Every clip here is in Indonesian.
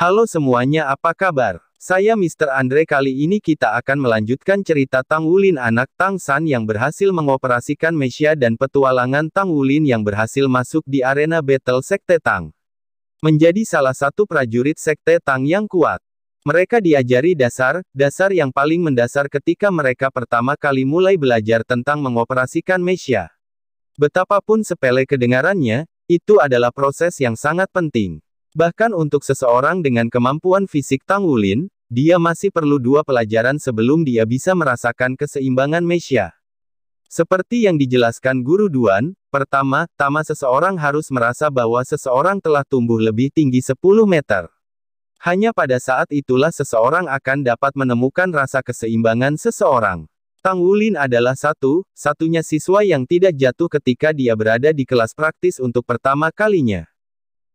Halo semuanya apa kabar? Saya Mr. Andre kali ini kita akan melanjutkan cerita Tang Wulin anak Tang San yang berhasil mengoperasikan Mesia dan petualangan Tang Wulin yang berhasil masuk di arena battle Sekte Tang. Menjadi salah satu prajurit Sekte Tang yang kuat. Mereka diajari dasar, dasar yang paling mendasar ketika mereka pertama kali mulai belajar tentang mengoperasikan Mesia. Betapapun sepele kedengarannya, itu adalah proses yang sangat penting. Bahkan untuk seseorang dengan kemampuan fisik Tang Wulin, dia masih perlu dua pelajaran sebelum dia bisa merasakan keseimbangan Mesia. Seperti yang dijelaskan Guru Duan, pertama, tama seseorang harus merasa bahwa seseorang telah tumbuh lebih tinggi 10 meter. Hanya pada saat itulah seseorang akan dapat menemukan rasa keseimbangan seseorang. Tang Wulin adalah satu, satunya siswa yang tidak jatuh ketika dia berada di kelas praktis untuk pertama kalinya.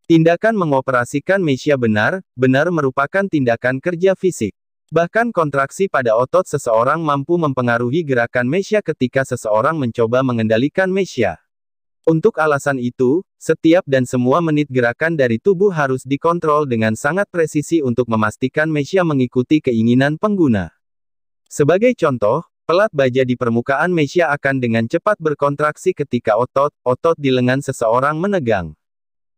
Tindakan mengoperasikan mesia benar, benar merupakan tindakan kerja fisik. Bahkan kontraksi pada otot seseorang mampu mempengaruhi gerakan mesia ketika seseorang mencoba mengendalikan mesia. Untuk alasan itu, setiap dan semua menit gerakan dari tubuh harus dikontrol dengan sangat presisi untuk memastikan Mesia mengikuti keinginan pengguna. Sebagai contoh, pelat baja di permukaan Mesia akan dengan cepat berkontraksi ketika otot-otot di lengan seseorang menegang.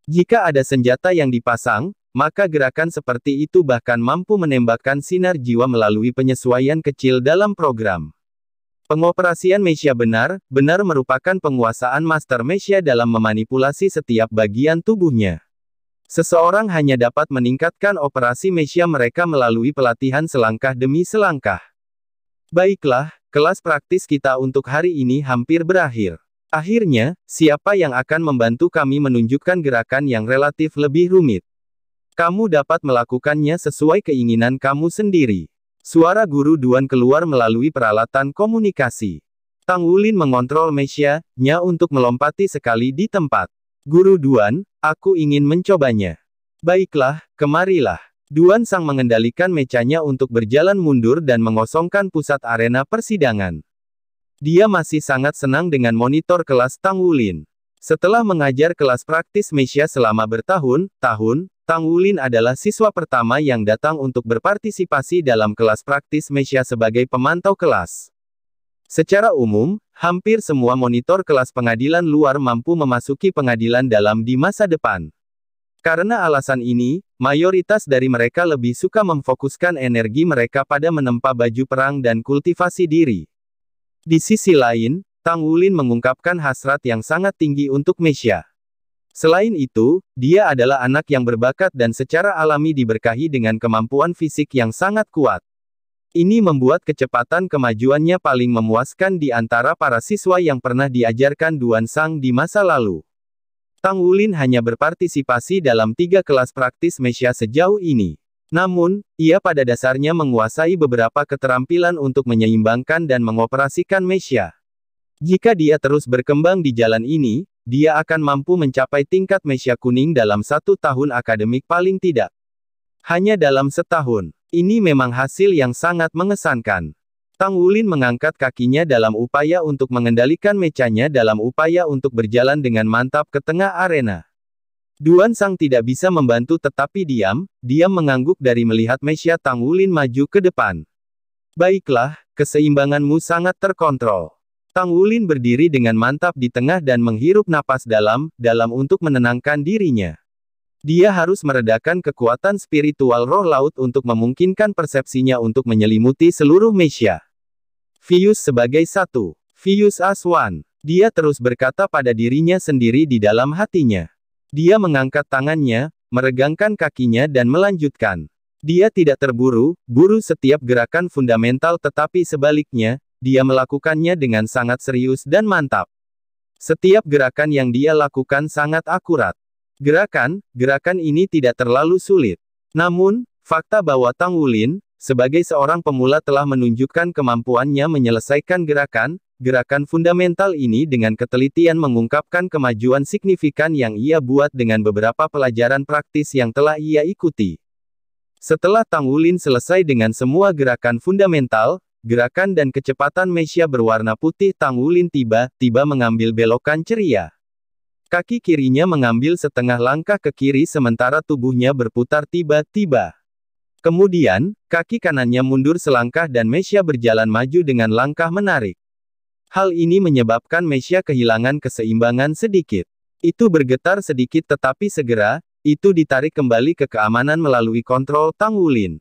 Jika ada senjata yang dipasang, maka gerakan seperti itu bahkan mampu menembakkan sinar jiwa melalui penyesuaian kecil dalam program. Pengoperasian Mesia benar, benar merupakan penguasaan Master Mesia dalam memanipulasi setiap bagian tubuhnya. Seseorang hanya dapat meningkatkan operasi Mesia mereka melalui pelatihan selangkah demi selangkah. Baiklah, kelas praktis kita untuk hari ini hampir berakhir. Akhirnya, siapa yang akan membantu kami menunjukkan gerakan yang relatif lebih rumit? Kamu dapat melakukannya sesuai keinginan kamu sendiri. Suara guru Duan keluar melalui peralatan komunikasi. Tang Wulin mengontrol Mesia, nya untuk melompati sekali di tempat. Guru Duan, aku ingin mencobanya. Baiklah, kemarilah. Duan Sang mengendalikan mecanya untuk berjalan mundur dan mengosongkan pusat arena persidangan. Dia masih sangat senang dengan monitor kelas Tang Wulin. Setelah mengajar kelas praktis Mesia selama bertahun-tahun, Tang Wulin adalah siswa pertama yang datang untuk berpartisipasi dalam kelas praktis Mesia sebagai pemantau kelas. Secara umum, hampir semua monitor kelas pengadilan luar mampu memasuki pengadilan dalam di masa depan. Karena alasan ini, mayoritas dari mereka lebih suka memfokuskan energi mereka pada menempa baju perang dan kultivasi diri. Di sisi lain, Tang Wulin mengungkapkan hasrat yang sangat tinggi untuk Mesia. Selain itu, dia adalah anak yang berbakat dan secara alami diberkahi dengan kemampuan fisik yang sangat kuat. Ini membuat kecepatan kemajuannya paling memuaskan di antara para siswa yang pernah diajarkan Duan Sang di masa lalu. Tang Wulin hanya berpartisipasi dalam tiga kelas praktis Mesia sejauh ini. Namun, ia pada dasarnya menguasai beberapa keterampilan untuk menyeimbangkan dan mengoperasikan Mesia. Jika dia terus berkembang di jalan ini, dia akan mampu mencapai tingkat Mesia kuning dalam satu tahun akademik paling tidak. Hanya dalam setahun. Ini memang hasil yang sangat mengesankan. Tang Wulin mengangkat kakinya dalam upaya untuk mengendalikan mecanya dalam upaya untuk berjalan dengan mantap ke tengah arena. Duan Sang tidak bisa membantu tetapi diam, dia mengangguk dari melihat Mesia Tang Wulin maju ke depan. Baiklah, keseimbanganmu sangat terkontrol. Tang Wulin berdiri dengan mantap di tengah dan menghirup napas dalam, dalam untuk menenangkan dirinya. Dia harus meredakan kekuatan spiritual roh laut untuk memungkinkan persepsinya untuk menyelimuti seluruh Mesia. Vius sebagai satu. Vius one. Dia terus berkata pada dirinya sendiri di dalam hatinya. Dia mengangkat tangannya, meregangkan kakinya dan melanjutkan. Dia tidak terburu, buru setiap gerakan fundamental tetapi sebaliknya, dia melakukannya dengan sangat serius dan mantap. Setiap gerakan yang dia lakukan sangat akurat. Gerakan, gerakan ini tidak terlalu sulit. Namun, fakta bahwa Tang Wulin, sebagai seorang pemula telah menunjukkan kemampuannya menyelesaikan gerakan, Gerakan fundamental ini dengan ketelitian mengungkapkan kemajuan signifikan yang ia buat dengan beberapa pelajaran praktis yang telah ia ikuti. Setelah Tang Wulin selesai dengan semua gerakan fundamental, gerakan dan kecepatan Mesia berwarna putih Tang Wulin tiba-tiba mengambil belokan ceria. Kaki kirinya mengambil setengah langkah ke kiri sementara tubuhnya berputar tiba-tiba. Kemudian, kaki kanannya mundur selangkah dan Mesia berjalan maju dengan langkah menarik. Hal ini menyebabkan Mesia kehilangan keseimbangan sedikit. Itu bergetar sedikit tetapi segera, itu ditarik kembali ke keamanan melalui kontrol Tang Wulin.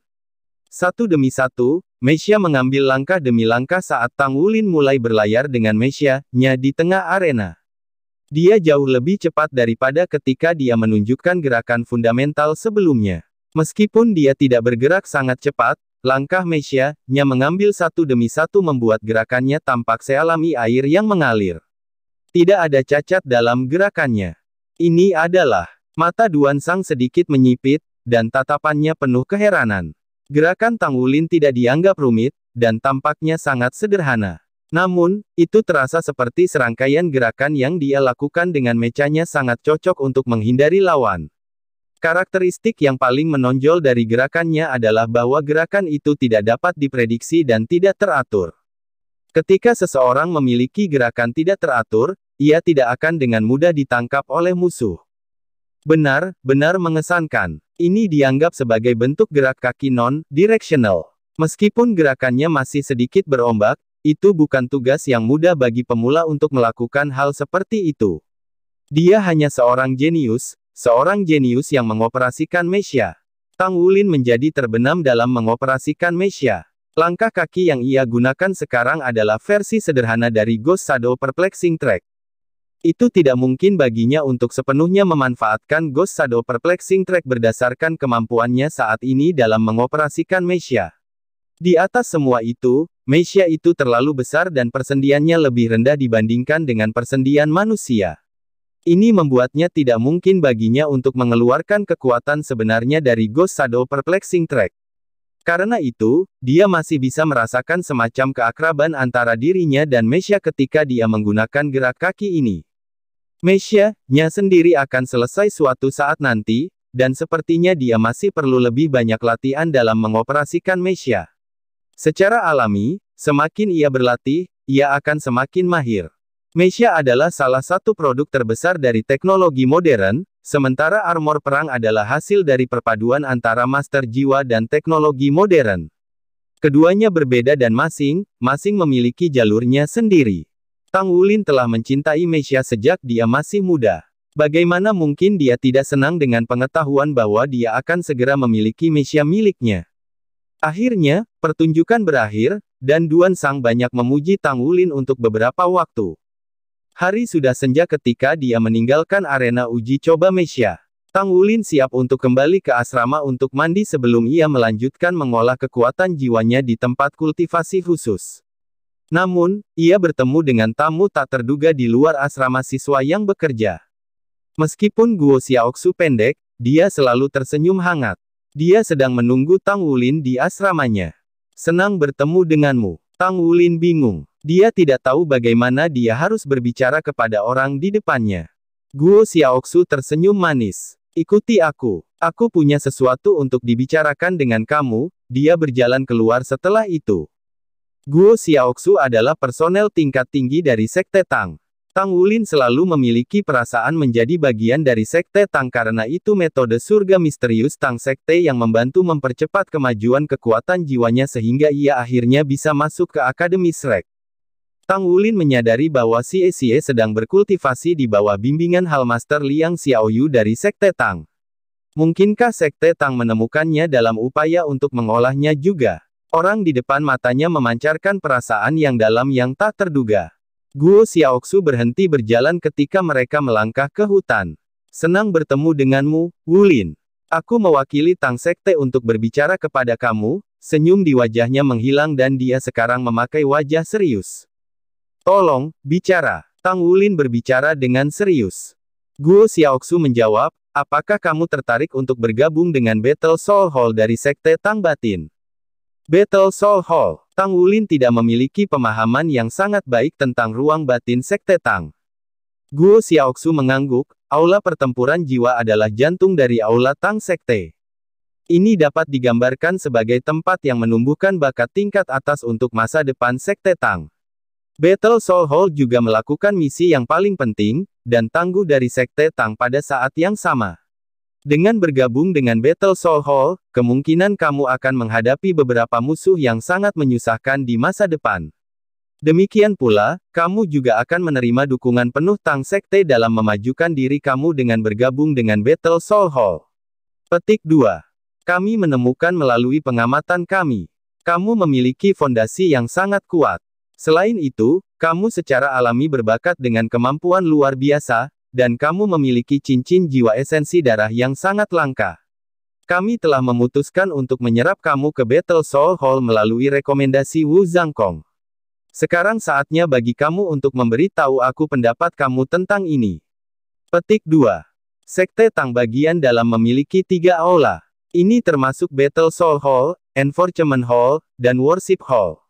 Satu demi satu, Mesia mengambil langkah demi langkah saat Tang Wulin mulai berlayar dengan Mesia-nya di tengah arena. Dia jauh lebih cepat daripada ketika dia menunjukkan gerakan fundamental sebelumnya. Meskipun dia tidak bergerak sangat cepat, Langkah Mesia, nya mengambil satu demi satu membuat gerakannya tampak sealami air yang mengalir. Tidak ada cacat dalam gerakannya. Ini adalah, mata Duan Sang sedikit menyipit, dan tatapannya penuh keheranan. Gerakan Tang Ulin tidak dianggap rumit, dan tampaknya sangat sederhana. Namun, itu terasa seperti serangkaian gerakan yang dia lakukan dengan mecanya sangat cocok untuk menghindari lawan. Karakteristik yang paling menonjol dari gerakannya adalah bahwa gerakan itu tidak dapat diprediksi dan tidak teratur. Ketika seseorang memiliki gerakan tidak teratur, ia tidak akan dengan mudah ditangkap oleh musuh. Benar, benar mengesankan. Ini dianggap sebagai bentuk gerak kaki non-directional. Meskipun gerakannya masih sedikit berombak, itu bukan tugas yang mudah bagi pemula untuk melakukan hal seperti itu. Dia hanya seorang jenius, Seorang jenius yang mengoperasikan Mesia. Tang Wulin menjadi terbenam dalam mengoperasikan Mesia. Langkah kaki yang ia gunakan sekarang adalah versi sederhana dari Ghost Shadow Perplexing Track. Itu tidak mungkin baginya untuk sepenuhnya memanfaatkan Ghost Shadow Perplexing Track berdasarkan kemampuannya saat ini dalam mengoperasikan Mesia. Di atas semua itu, Mesia itu terlalu besar dan persendiannya lebih rendah dibandingkan dengan persendian manusia. Ini membuatnya tidak mungkin baginya untuk mengeluarkan kekuatan sebenarnya dari Ghost Shadow Perplexing Track. Karena itu, dia masih bisa merasakan semacam keakraban antara dirinya dan Mesya ketika dia menggunakan gerak kaki ini. Mesya, nya sendiri akan selesai suatu saat nanti, dan sepertinya dia masih perlu lebih banyak latihan dalam mengoperasikan Mesya. Secara alami, semakin ia berlatih, ia akan semakin mahir. Mesia adalah salah satu produk terbesar dari teknologi modern, sementara armor perang adalah hasil dari perpaduan antara master jiwa dan teknologi modern. Keduanya berbeda dan masing-masing memiliki jalurnya sendiri. Tang Wulin telah mencintai Mesia sejak dia masih muda. Bagaimana mungkin dia tidak senang dengan pengetahuan bahwa dia akan segera memiliki Mesia miliknya? Akhirnya, pertunjukan berakhir, dan Duan Sang banyak memuji Tang Wulin untuk beberapa waktu. Hari sudah senja ketika dia meninggalkan arena uji coba Mesia. Tang Wulin siap untuk kembali ke asrama untuk mandi sebelum ia melanjutkan mengolah kekuatan jiwanya di tempat kultivasi khusus. Namun, ia bertemu dengan tamu tak terduga di luar asrama siswa yang bekerja. Meskipun Guo Xiaoxu pendek, dia selalu tersenyum hangat. Dia sedang menunggu Tang Wulin di asramanya. Senang bertemu denganmu. Tang Wulin bingung. Dia tidak tahu bagaimana dia harus berbicara kepada orang di depannya. Guo Xiaoxu tersenyum manis. Ikuti aku. Aku punya sesuatu untuk dibicarakan dengan kamu, dia berjalan keluar setelah itu. Guo Xiaoxu adalah personel tingkat tinggi dari Sekte Tang. Tang Wulin selalu memiliki perasaan menjadi bagian dari Sekte Tang karena itu metode surga misterius Tang Sekte yang membantu mempercepat kemajuan kekuatan jiwanya sehingga ia akhirnya bisa masuk ke Akademi Srek. Tang Wulin menyadari bahwa Si Xie sedang berkultivasi di bawah bimbingan Hal Master Liang Xiaoyu dari Sekte Tang. Mungkinkah Sekte Tang menemukannya dalam upaya untuk mengolahnya juga? Orang di depan matanya memancarkan perasaan yang dalam yang tak terduga. Guo Xiaoxu berhenti berjalan ketika mereka melangkah ke hutan. Senang bertemu denganmu, Wulin. Aku mewakili Tang Sekte untuk berbicara kepada kamu, senyum di wajahnya menghilang dan dia sekarang memakai wajah serius. Tolong, bicara. Tang Wulin berbicara dengan serius. Guo Xiaoxu menjawab, apakah kamu tertarik untuk bergabung dengan Battle Soul Hall dari Sekte Tang Batin? Battle Soul Hall, Tang Wulin tidak memiliki pemahaman yang sangat baik tentang ruang batin Sekte Tang. Guo Xiaoxu mengangguk, aula pertempuran jiwa adalah jantung dari aula Tang Sekte. Ini dapat digambarkan sebagai tempat yang menumbuhkan bakat tingkat atas untuk masa depan Sekte Tang. Battle Soul Hall juga melakukan misi yang paling penting, dan tangguh dari Sekte Tang pada saat yang sama. Dengan bergabung dengan Battle Soul Hall, kemungkinan kamu akan menghadapi beberapa musuh yang sangat menyusahkan di masa depan. Demikian pula, kamu juga akan menerima dukungan penuh Tang Sekte dalam memajukan diri kamu dengan bergabung dengan Battle Soul Hall. Petik 2. Kami menemukan melalui pengamatan kami. Kamu memiliki fondasi yang sangat kuat. Selain itu, kamu secara alami berbakat dengan kemampuan luar biasa, dan kamu memiliki cincin jiwa esensi darah yang sangat langka. Kami telah memutuskan untuk menyerap kamu ke Battle Soul Hall melalui rekomendasi Wu Zhangkong. Sekarang saatnya bagi kamu untuk memberi tahu aku pendapat kamu tentang ini. Petik 2. Sekte Tang bagian dalam memiliki tiga aula. Ini termasuk Battle Soul Hall, Enforcement Hall, dan Worship Hall.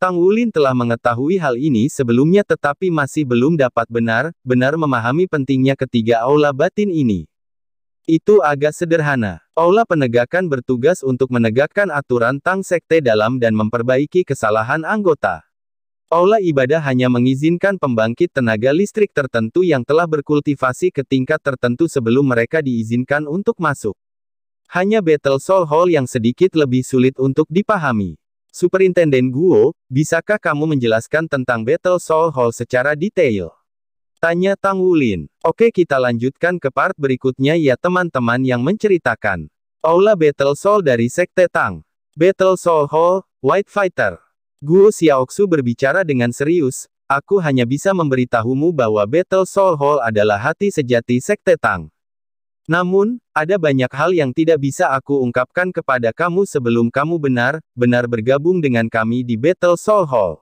Tang Wulin telah mengetahui hal ini sebelumnya tetapi masih belum dapat benar-benar memahami pentingnya ketiga aula batin ini. Itu agak sederhana. Aula penegakan bertugas untuk menegakkan aturan Tang Sekte dalam dan memperbaiki kesalahan anggota. Aula ibadah hanya mengizinkan pembangkit tenaga listrik tertentu yang telah berkultivasi ke tingkat tertentu sebelum mereka diizinkan untuk masuk. Hanya Battle Soul Hall yang sedikit lebih sulit untuk dipahami. Superintenden Guo, bisakah kamu menjelaskan tentang Battle Soul Hall secara detail? Tanya Tang Wulin. Oke kita lanjutkan ke part berikutnya ya teman-teman yang menceritakan. Aula Battle Soul dari Sekte Tang. Battle Soul Hall, White Fighter. Guo Xiaoxu berbicara dengan serius, aku hanya bisa memberitahumu bahwa Battle Soul Hall adalah hati sejati Sekte Tang. Namun, ada banyak hal yang tidak bisa aku ungkapkan kepada kamu sebelum kamu benar-benar bergabung dengan kami di Battle Soul Hall.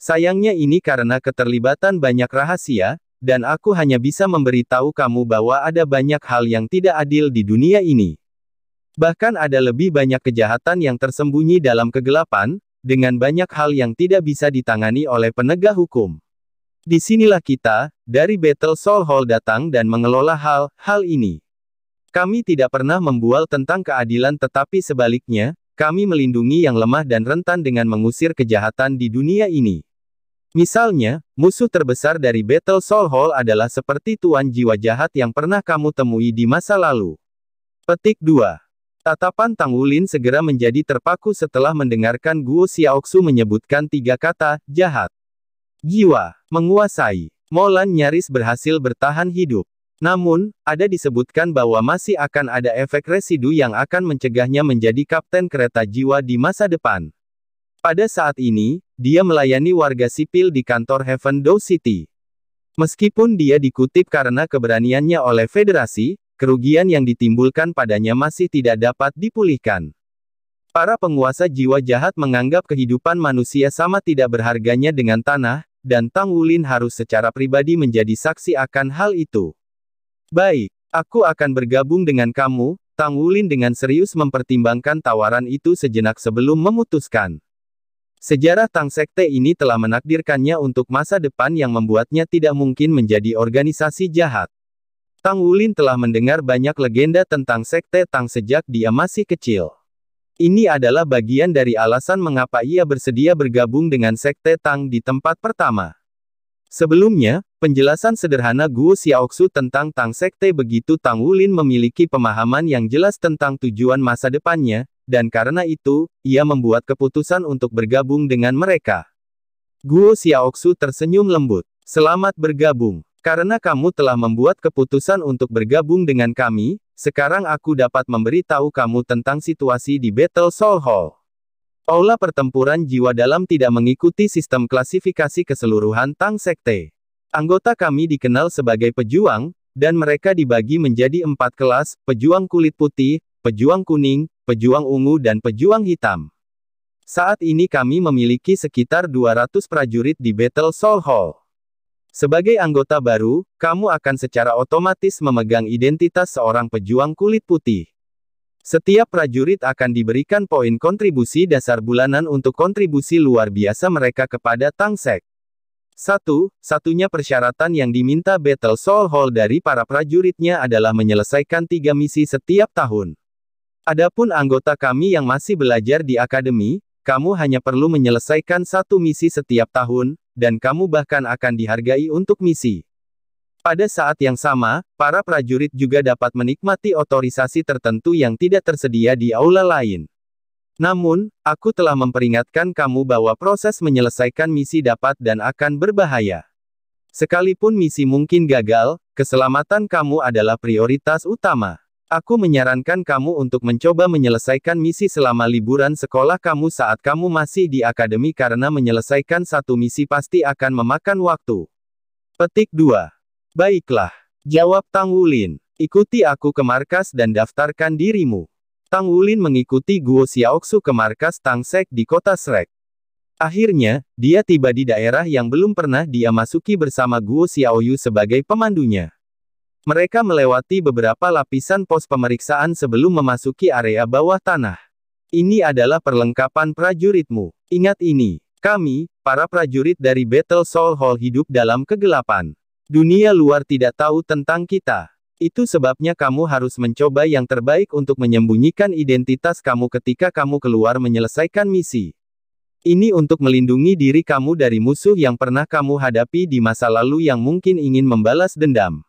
Sayangnya ini karena keterlibatan banyak rahasia, dan aku hanya bisa memberitahu kamu bahwa ada banyak hal yang tidak adil di dunia ini. Bahkan ada lebih banyak kejahatan yang tersembunyi dalam kegelapan, dengan banyak hal yang tidak bisa ditangani oleh penegak hukum. Disinilah kita, dari Battle Soul Hall datang dan mengelola hal-hal ini. Kami tidak pernah membual tentang keadilan tetapi sebaliknya, kami melindungi yang lemah dan rentan dengan mengusir kejahatan di dunia ini. Misalnya, musuh terbesar dari Battle Soul Hall adalah seperti tuan jiwa jahat yang pernah kamu temui di masa lalu. Petik 2. Tatapan Tang Wulin segera menjadi terpaku setelah mendengarkan Guo Xiaoxu menyebutkan tiga kata, jahat. Jiwa. Menguasai. Molan nyaris berhasil bertahan hidup. Namun, ada disebutkan bahwa masih akan ada efek residu yang akan mencegahnya menjadi kapten kereta jiwa di masa depan. Pada saat ini, dia melayani warga sipil di kantor Heaven Dow City. Meskipun dia dikutip karena keberaniannya oleh federasi, kerugian yang ditimbulkan padanya masih tidak dapat dipulihkan. Para penguasa jiwa jahat menganggap kehidupan manusia sama tidak berharganya dengan tanah, dan Tang Wulin harus secara pribadi menjadi saksi akan hal itu. Baik, aku akan bergabung dengan kamu, Tang Wulin dengan serius mempertimbangkan tawaran itu sejenak sebelum memutuskan. Sejarah Tang Sekte ini telah menakdirkannya untuk masa depan yang membuatnya tidak mungkin menjadi organisasi jahat. Tang Wulin telah mendengar banyak legenda tentang Sekte Tang sejak dia masih kecil. Ini adalah bagian dari alasan mengapa ia bersedia bergabung dengan Sekte Tang di tempat pertama. Sebelumnya, penjelasan sederhana Guo Xiaoxu tentang Tang Sekte begitu Tang Wulin memiliki pemahaman yang jelas tentang tujuan masa depannya, dan karena itu, ia membuat keputusan untuk bergabung dengan mereka. Guo Xiaoxu tersenyum lembut. Selamat bergabung. Karena kamu telah membuat keputusan untuk bergabung dengan kami, sekarang aku dapat memberitahu kamu tentang situasi di Battle Soul Hall. Aula pertempuran jiwa dalam tidak mengikuti sistem klasifikasi keseluruhan Tang Sekte. Anggota kami dikenal sebagai pejuang, dan mereka dibagi menjadi empat kelas, pejuang kulit putih, pejuang kuning, pejuang ungu dan pejuang hitam. Saat ini kami memiliki sekitar 200 prajurit di Battle Soul Hall. Sebagai anggota baru, kamu akan secara otomatis memegang identitas seorang pejuang kulit putih. Setiap prajurit akan diberikan poin kontribusi dasar bulanan untuk kontribusi luar biasa mereka kepada Tangsek. Satu, satunya persyaratan yang diminta Battle Soul Hall dari para prajuritnya adalah menyelesaikan tiga misi setiap tahun. Adapun anggota kami yang masih belajar di akademi, kamu hanya perlu menyelesaikan satu misi setiap tahun, dan kamu bahkan akan dihargai untuk misi. Pada saat yang sama, para prajurit juga dapat menikmati otorisasi tertentu yang tidak tersedia di aula lain. Namun, aku telah memperingatkan kamu bahwa proses menyelesaikan misi dapat dan akan berbahaya. Sekalipun misi mungkin gagal, keselamatan kamu adalah prioritas utama. Aku menyarankan kamu untuk mencoba menyelesaikan misi selama liburan sekolah kamu saat kamu masih di akademi karena menyelesaikan satu misi pasti akan memakan waktu. Petik 2. Baiklah. Jawab Tang Wulin. Ikuti aku ke markas dan daftarkan dirimu. Tang Wulin mengikuti Guo Xiaoxu ke markas Tang Sek di kota Shrek. Akhirnya, dia tiba di daerah yang belum pernah dia masuki bersama Guo Xiaoyu sebagai pemandunya. Mereka melewati beberapa lapisan pos pemeriksaan sebelum memasuki area bawah tanah. Ini adalah perlengkapan prajuritmu. Ingat ini, kami, para prajurit dari Battle Soul Hall hidup dalam kegelapan. Dunia luar tidak tahu tentang kita. Itu sebabnya kamu harus mencoba yang terbaik untuk menyembunyikan identitas kamu ketika kamu keluar menyelesaikan misi. Ini untuk melindungi diri kamu dari musuh yang pernah kamu hadapi di masa lalu yang mungkin ingin membalas dendam.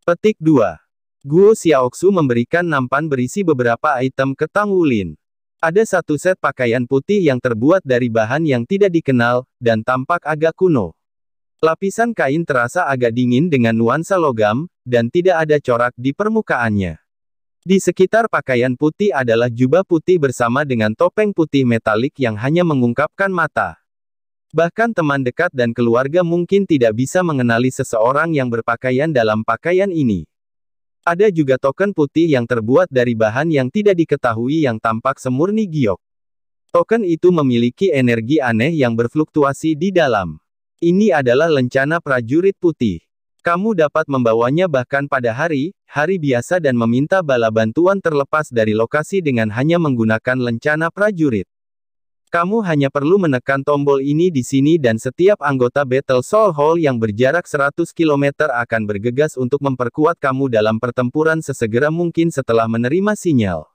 Petik 2. Guo Xiaoxu memberikan nampan berisi beberapa item ke Tang Wulin. Ada satu set pakaian putih yang terbuat dari bahan yang tidak dikenal, dan tampak agak kuno. Lapisan kain terasa agak dingin dengan nuansa logam, dan tidak ada corak di permukaannya. Di sekitar pakaian putih adalah jubah putih bersama dengan topeng putih metalik yang hanya mengungkapkan mata. Bahkan teman dekat dan keluarga mungkin tidak bisa mengenali seseorang yang berpakaian dalam pakaian ini. Ada juga token putih yang terbuat dari bahan yang tidak diketahui yang tampak semurni giok. Token itu memiliki energi aneh yang berfluktuasi di dalam. Ini adalah lencana prajurit putih. Kamu dapat membawanya bahkan pada hari, hari biasa dan meminta bala bantuan terlepas dari lokasi dengan hanya menggunakan lencana prajurit. Kamu hanya perlu menekan tombol ini di sini dan setiap anggota Battle Soul Hall yang berjarak 100 km akan bergegas untuk memperkuat kamu dalam pertempuran sesegera mungkin setelah menerima sinyal.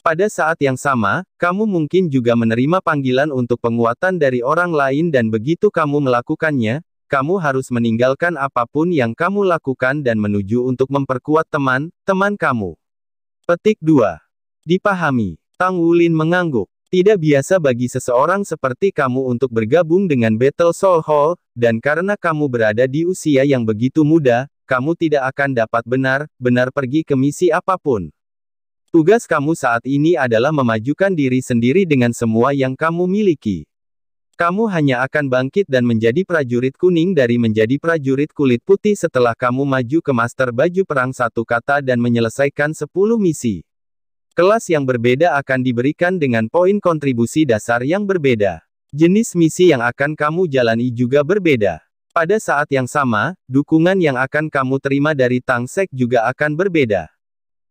Pada saat yang sama, kamu mungkin juga menerima panggilan untuk penguatan dari orang lain dan begitu kamu melakukannya, kamu harus meninggalkan apapun yang kamu lakukan dan menuju untuk memperkuat teman, teman kamu. Petik 2. Dipahami. Tang Wulin mengangguk. Tidak biasa bagi seseorang seperti kamu untuk bergabung dengan Battle Soul Hall, dan karena kamu berada di usia yang begitu muda, kamu tidak akan dapat benar-benar pergi ke misi apapun. Tugas kamu saat ini adalah memajukan diri sendiri dengan semua yang kamu miliki. Kamu hanya akan bangkit dan menjadi prajurit kuning dari menjadi prajurit kulit putih setelah kamu maju ke master baju perang satu kata dan menyelesaikan 10 misi. Kelas yang berbeda akan diberikan dengan poin kontribusi dasar yang berbeda. Jenis misi yang akan kamu jalani juga berbeda. Pada saat yang sama, dukungan yang akan kamu terima dari Tang Sek juga akan berbeda.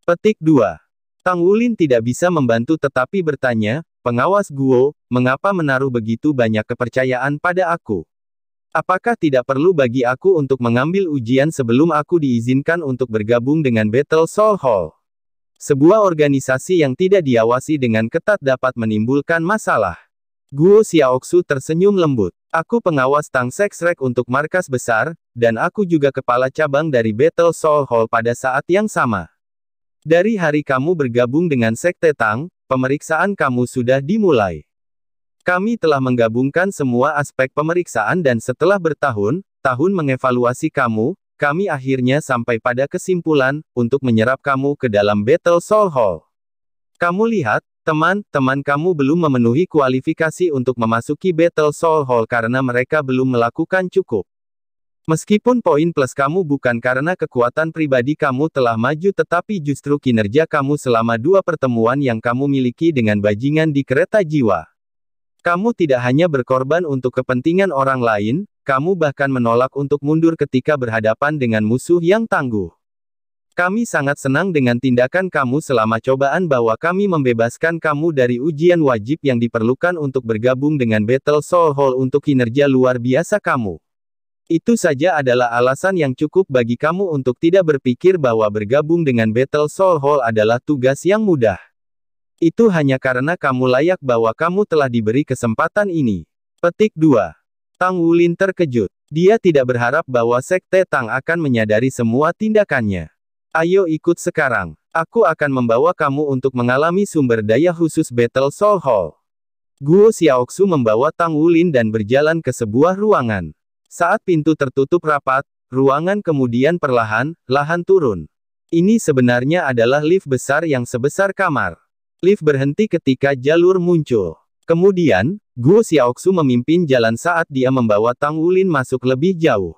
Petik 2. Tang Wulin tidak bisa membantu tetapi bertanya, pengawas Guo, mengapa menaruh begitu banyak kepercayaan pada aku? Apakah tidak perlu bagi aku untuk mengambil ujian sebelum aku diizinkan untuk bergabung dengan Battle Soul Hall? Sebuah organisasi yang tidak diawasi dengan ketat dapat menimbulkan masalah. Guo Xiaoxu tersenyum lembut. Aku pengawas Tang Sexrek untuk markas besar, dan aku juga kepala cabang dari Battle Soul Hall pada saat yang sama. Dari hari kamu bergabung dengan Sekte Tang, pemeriksaan kamu sudah dimulai. Kami telah menggabungkan semua aspek pemeriksaan dan setelah bertahun, tahun mengevaluasi kamu, kami akhirnya sampai pada kesimpulan, untuk menyerap kamu ke dalam Battle Soul Hall. Kamu lihat, teman-teman kamu belum memenuhi kualifikasi untuk memasuki Battle Soul Hall karena mereka belum melakukan cukup. Meskipun poin plus kamu bukan karena kekuatan pribadi kamu telah maju tetapi justru kinerja kamu selama dua pertemuan yang kamu miliki dengan bajingan di kereta jiwa. Kamu tidak hanya berkorban untuk kepentingan orang lain, kamu bahkan menolak untuk mundur ketika berhadapan dengan musuh yang tangguh. Kami sangat senang dengan tindakan kamu selama cobaan bahwa kami membebaskan kamu dari ujian wajib yang diperlukan untuk bergabung dengan Battle Soul Hall untuk kinerja luar biasa kamu. Itu saja adalah alasan yang cukup bagi kamu untuk tidak berpikir bahwa bergabung dengan Battle Soul Hall adalah tugas yang mudah. Itu hanya karena kamu layak bahwa kamu telah diberi kesempatan ini. Petik 2. Tang Wulin terkejut. Dia tidak berharap bahwa Sekte Tang akan menyadari semua tindakannya. Ayo ikut sekarang. Aku akan membawa kamu untuk mengalami sumber daya khusus Battle Soul Hall. Guo Xiaoxu membawa Tang Wulin dan berjalan ke sebuah ruangan. Saat pintu tertutup rapat, ruangan kemudian perlahan, lahan turun. Ini sebenarnya adalah lift besar yang sebesar kamar. Lift berhenti ketika jalur muncul. Kemudian, Guo Xiaoxu memimpin jalan saat dia membawa Tang Wulin masuk lebih jauh.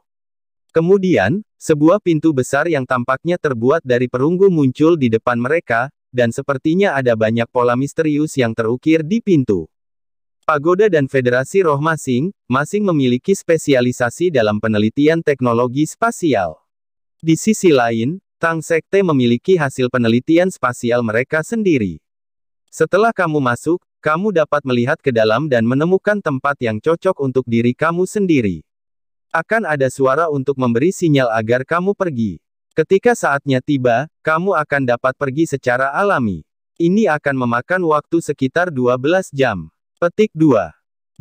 Kemudian, sebuah pintu besar yang tampaknya terbuat dari perunggu muncul di depan mereka, dan sepertinya ada banyak pola misterius yang terukir di pintu. Pagoda dan Federasi Roh masing, masing memiliki spesialisasi dalam penelitian teknologi spasial. Di sisi lain, Tang Sekte memiliki hasil penelitian spasial mereka sendiri. Setelah kamu masuk, kamu dapat melihat ke dalam dan menemukan tempat yang cocok untuk diri kamu sendiri. Akan ada suara untuk memberi sinyal agar kamu pergi. Ketika saatnya tiba, kamu akan dapat pergi secara alami. Ini akan memakan waktu sekitar 12 jam. Petik 2.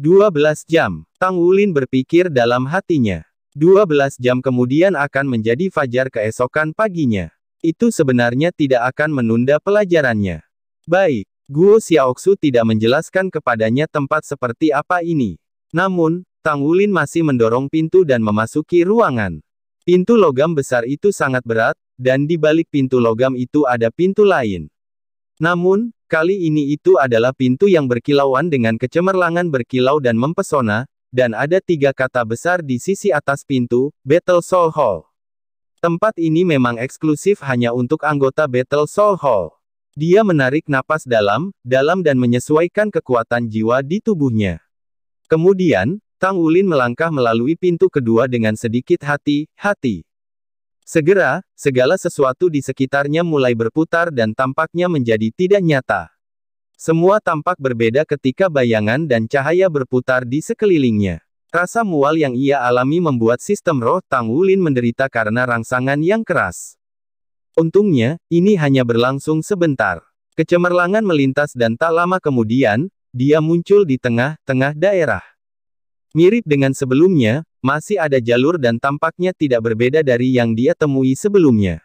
12 jam. Tang Wulin berpikir dalam hatinya. 12 jam kemudian akan menjadi fajar keesokan paginya. Itu sebenarnya tidak akan menunda pelajarannya. Baik, Guo Xiaoxu tidak menjelaskan kepadanya tempat seperti apa ini. Namun, Tang Wulin masih mendorong pintu dan memasuki ruangan. Pintu logam besar itu sangat berat, dan di balik pintu logam itu ada pintu lain. Namun, kali ini itu adalah pintu yang berkilauan dengan kecemerlangan berkilau dan mempesona, dan ada tiga kata besar di sisi atas pintu, Battle Soul Hall. Tempat ini memang eksklusif hanya untuk anggota Battle Soul Hall. Dia menarik napas dalam, dalam dan menyesuaikan kekuatan jiwa di tubuhnya. Kemudian, Tang Ulin melangkah melalui pintu kedua dengan sedikit hati-hati. Segera, segala sesuatu di sekitarnya mulai berputar dan tampaknya menjadi tidak nyata. Semua tampak berbeda ketika bayangan dan cahaya berputar di sekelilingnya. Rasa mual yang ia alami membuat sistem roh Tang Wulin menderita karena rangsangan yang keras. Untungnya, ini hanya berlangsung sebentar. Kecemerlangan melintas dan tak lama kemudian, dia muncul di tengah-tengah daerah. Mirip dengan sebelumnya, masih ada jalur dan tampaknya tidak berbeda dari yang dia temui sebelumnya.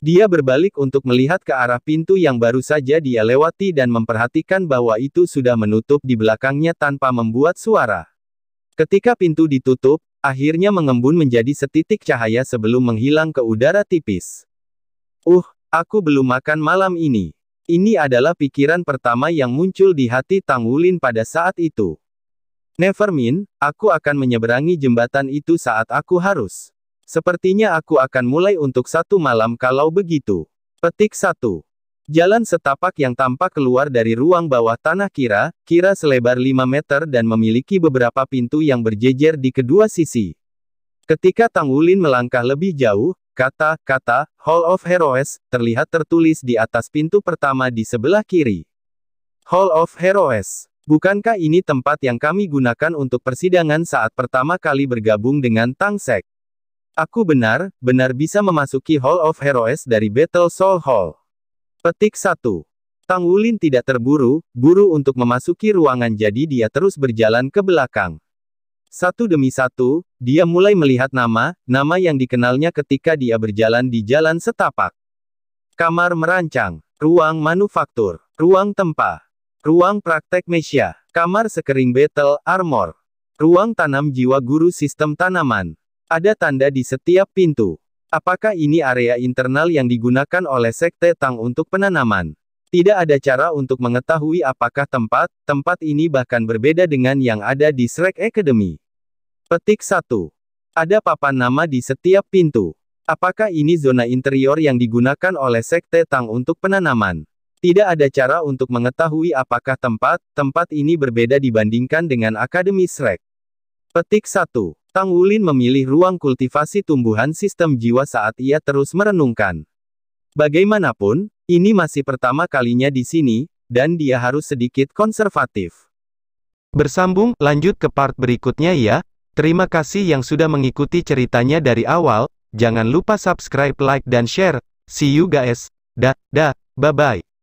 Dia berbalik untuk melihat ke arah pintu yang baru saja dia lewati dan memperhatikan bahwa itu sudah menutup di belakangnya tanpa membuat suara. Ketika pintu ditutup, akhirnya mengembun menjadi setitik cahaya sebelum menghilang ke udara tipis. Uh, aku belum makan malam ini. Ini adalah pikiran pertama yang muncul di hati Tang Wulin pada saat itu. Nevermind, aku akan menyeberangi jembatan itu saat aku harus. Sepertinya aku akan mulai untuk satu malam kalau begitu. Petik 1. Jalan setapak yang tampak keluar dari ruang bawah tanah kira, kira selebar 5 meter dan memiliki beberapa pintu yang berjejer di kedua sisi. Ketika Tang Wulin melangkah lebih jauh, Kata-kata Hall of Heroes terlihat tertulis di atas pintu pertama di sebelah kiri. Hall of Heroes. Bukankah ini tempat yang kami gunakan untuk persidangan saat pertama kali bergabung dengan Tang Sek? Aku benar, benar bisa memasuki Hall of Heroes dari Battle Soul Hall. Petik 1. Tang Wulin tidak terburu-buru untuk memasuki ruangan jadi dia terus berjalan ke belakang. Satu demi satu, dia mulai melihat nama, nama yang dikenalnya ketika dia berjalan di jalan setapak. Kamar merancang, ruang manufaktur, ruang tempa, ruang praktek Mesia, kamar sekering betel armor, ruang tanam jiwa guru sistem tanaman. Ada tanda di setiap pintu. Apakah ini area internal yang digunakan oleh sekte Tang untuk penanaman? Tidak ada cara untuk mengetahui apakah tempat, tempat ini bahkan berbeda dengan yang ada di Shrek Academy. Petik 1. Ada papan nama di setiap pintu. Apakah ini zona interior yang digunakan oleh Sekte Tang untuk penanaman? Tidak ada cara untuk mengetahui apakah tempat, tempat ini berbeda dibandingkan dengan Akademi Shrek. Petik 1. Tang Wulin memilih ruang kultivasi tumbuhan sistem jiwa saat ia terus merenungkan. Bagaimanapun, ini masih pertama kalinya di sini, dan dia harus sedikit konservatif. Bersambung, lanjut ke part berikutnya ya, Terima kasih yang sudah mengikuti ceritanya dari awal, jangan lupa subscribe, like dan share. See you guys. Da, da, bye-bye.